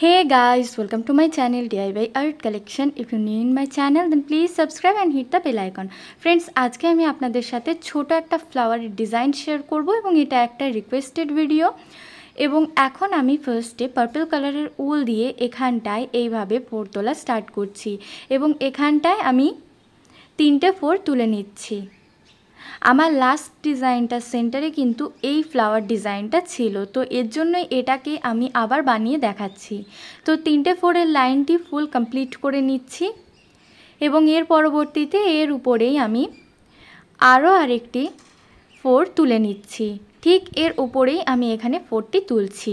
hey guys welcome to my channel diy art collection if you new in my channel then please subscribe and hit the bell icon friends আজকে আমি আপনাদের সাথে ছোট একটা ফ্লাওয়ারের design share করব এবং এটা একটা রিকোয়েস্টেড ভিডিও এবং এখন আমি ফার্স্টে পার্পল কালারের উল দিয়ে এখানটায় এইভাবে ফোর তোলা স্টার্ট করছি এবং এখানটায় আমি তিনটে ফোর তুলে নিচ্ছি আমার লাস্ট ডিজাইনটা সেন্টারে কিন্তু এই ফ্লাওয়ার ডিজাইনটা ছিল তো এর জন্য এটাকে আমি আবার বানিয়ে দেখাচ্ছি তো তিনটে ফোরের লাইনটি ফুল কমপ্লিট করে নিচ্ছি এবং এর পরবর্তীতে এর উপরেই আমি আরও আরেকটি ফোর তুলে নিচ্ছি ঠিক এর উপরেই আমি এখানে ফোরটি তুলছি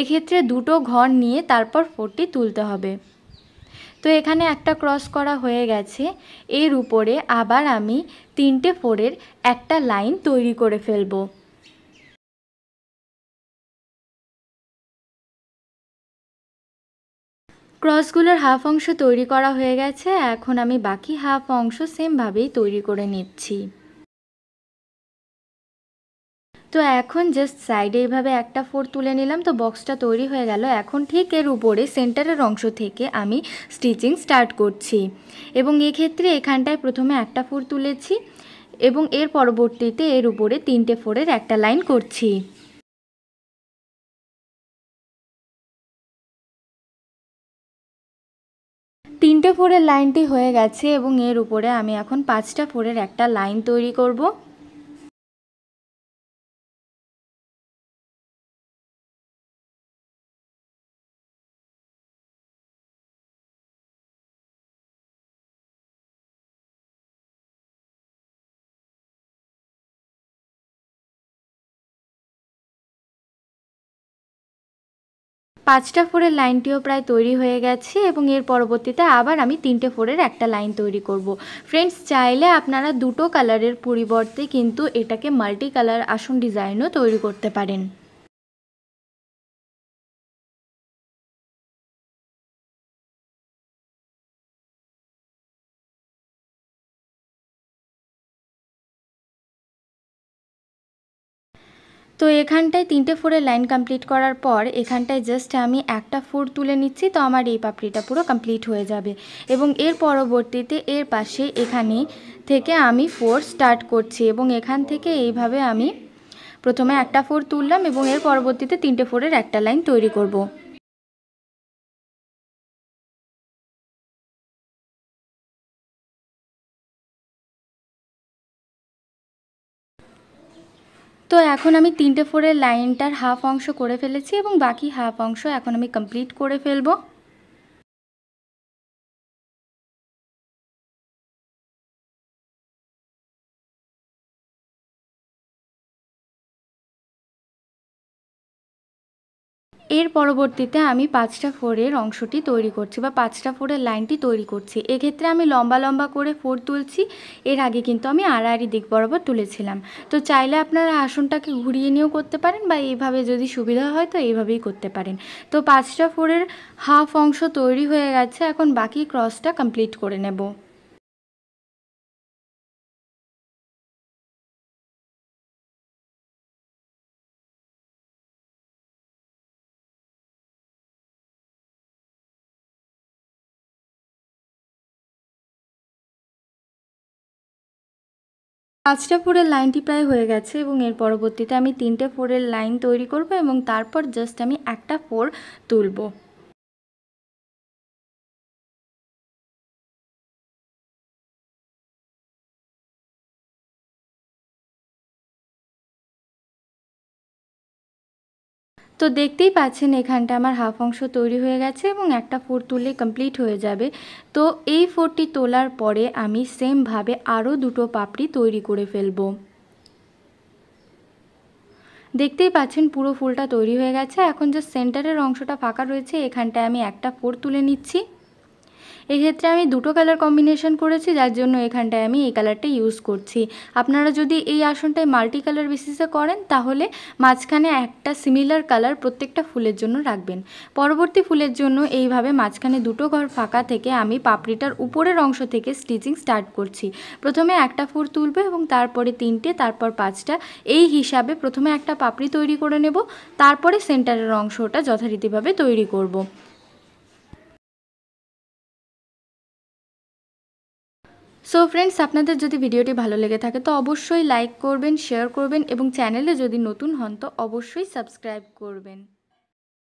এক্ষেত্রে দুটো ঘর নিয়ে তারপর ফোরটি তুলতে হবে তো এখানে একটা ক্রস করা হয়ে গেছে এর উপরে আবার আমি তিনটে ফোরের একটা লাইন তৈরি করে ফেলব ক্রসগুলোর হাফ অংশ তৈরি করা হয়ে গেছে এখন আমি বাকি হাফ অংশ সেমভাবেই তৈরি করে নিচ্ছি তো এখন জাস্ট সাইডে এইভাবে একটা ফোর তুলে নিলাম তো বক্সটা তৈরি হয়ে গেল এখন ঠিক এর উপরে সেন্টারের অংশ থেকে আমি স্টিচিং স্টার্ট করছি এবং এক্ষেত্রে এখানটায় প্রথমে একটা ফোর তুলেছি এবং এর পরবর্তীতে এর উপরে তিনটে ফোরের একটা লাইন করছি তিনটে ফোরের লাইনটি হয়ে গেছে এবং এর উপরে আমি এখন পাঁচটা ফোরের একটা লাইন তৈরি করবো পাঁচটা ফোরের লাইনটিও প্রায় তৈরি হয়ে গেছে এবং এর পরবর্তীতে আবার আমি তিনটে ফোরের একটা লাইন তৈরি করব। ফ্রেন্ডস চাইলে আপনারা দুটো কালারের পরিবর্তে কিন্তু এটাকে মাল্টি কালার আসন ডিজাইনও তৈরি করতে পারেন তো এখানটায় তিনটে ফোরের লাইন কমপ্লিট করার পর এখানটায় জাস্ট আমি একটা ফোর তুলে নিচ্ছি তো আমার এই পাপড়িটা পুরো কমপ্লিট হয়ে যাবে এবং এর পরবর্তীতে এর পাশে এখানে থেকে আমি ফোর স্টার্ট করছি এবং এখান থেকে এইভাবে আমি প্রথমে একটা ফোর তুললাম এবং এর পরবর্তীতে তিনটে ফোরের একটা লাইন তৈরি করব। তো এখন আমি তিনটে ফোরের লাইনটার হাফ অংশ করে ফেলেছি এবং বাকি হাফ অংশ এখন আমি কমপ্লিট করে ফেলবো এর পরবর্তীতে আমি পাঁচটা ফোরের অংশটি তৈরি করছি বা পাঁচটা ফোরের লাইনটি তৈরি করছি এক্ষেত্রে আমি লম্বা লম্বা করে ফোর তুলছি এর আগে কিন্তু আমি আড়াআড়ি দিক বরাবর তুলেছিলাম তো চাইলে আপনারা আসনটাকে ঘুরিয়ে নিয়েও করতে পারেন বা এইভাবে যদি সুবিধা হয় তো এইভাবেই করতে পারেন তো পাঁচটা ফোরের হাফ অংশ তৈরি হয়ে গেছে এখন বাকি ক্রসটা কমপ্লিট করে নেব পাঁচটা ফোরের লাইনটি প্রায় হয়ে গেছে এবং এর পরবর্তীতে আমি তিনটে ফোরের লাইন তৈরি করব এবং তারপর জাস্ট আমি একটা ফোর তুলব তো দেখতেই পাচ্ছেন এখানটা আমার হাফ অংশ তৈরি হয়ে গেছে এবং একটা ফোর তুললে কমপ্লিট হয়ে যাবে তো এই ফোরটি তোলার পরে আমি সেমভাবে আরও দুটো পাপড়ি তৈরি করে ফেলবো দেখতেই পাচ্ছেন পুরো ফুলটা তৈরি হয়ে গেছে এখন যে সেন্টারের অংশটা ফাঁকা রয়েছে এখানটায় আমি একটা ফোর তুলে নিচ্ছি এক্ষেত্রে আমি দুটো কালার কম্বিনেশন করেছি যার জন্য এখানটায় আমি এই কালারটা ইউজ করছি আপনারা যদি এই আসনটায় মাল্টি কালার বেসিসে করেন তাহলে মাঝখানে একটা সিমিলার কালার প্রত্যেকটা ফুলের জন্য রাখবেন পরবর্তী ফুলের জন্য এইভাবে মাঝখানে দুটো ঘর ফাঁকা থেকে আমি পাপড়িটার উপরের অংশ থেকে স্টিচিং স্টার্ট করছি প্রথমে একটা ফুল তুলবো এবং তারপরে তিনটে তারপর পাঁচটা এই হিসাবে প্রথমে একটা পাপড়ি তৈরি করে নেব তারপরে সেন্টারের অংশটা যথারীতিভাবে তৈরি করব। সো ফ্রেন্ডস আপনাদের যদি ভিডিওটি ভালো লেগে থাকে তো অবশ্যই লাইক করবেন শেয়ার করবেন এবং চ্যানেলে যদি নতুন হন তো অবশ্যই সাবস্ক্রাইব করবেন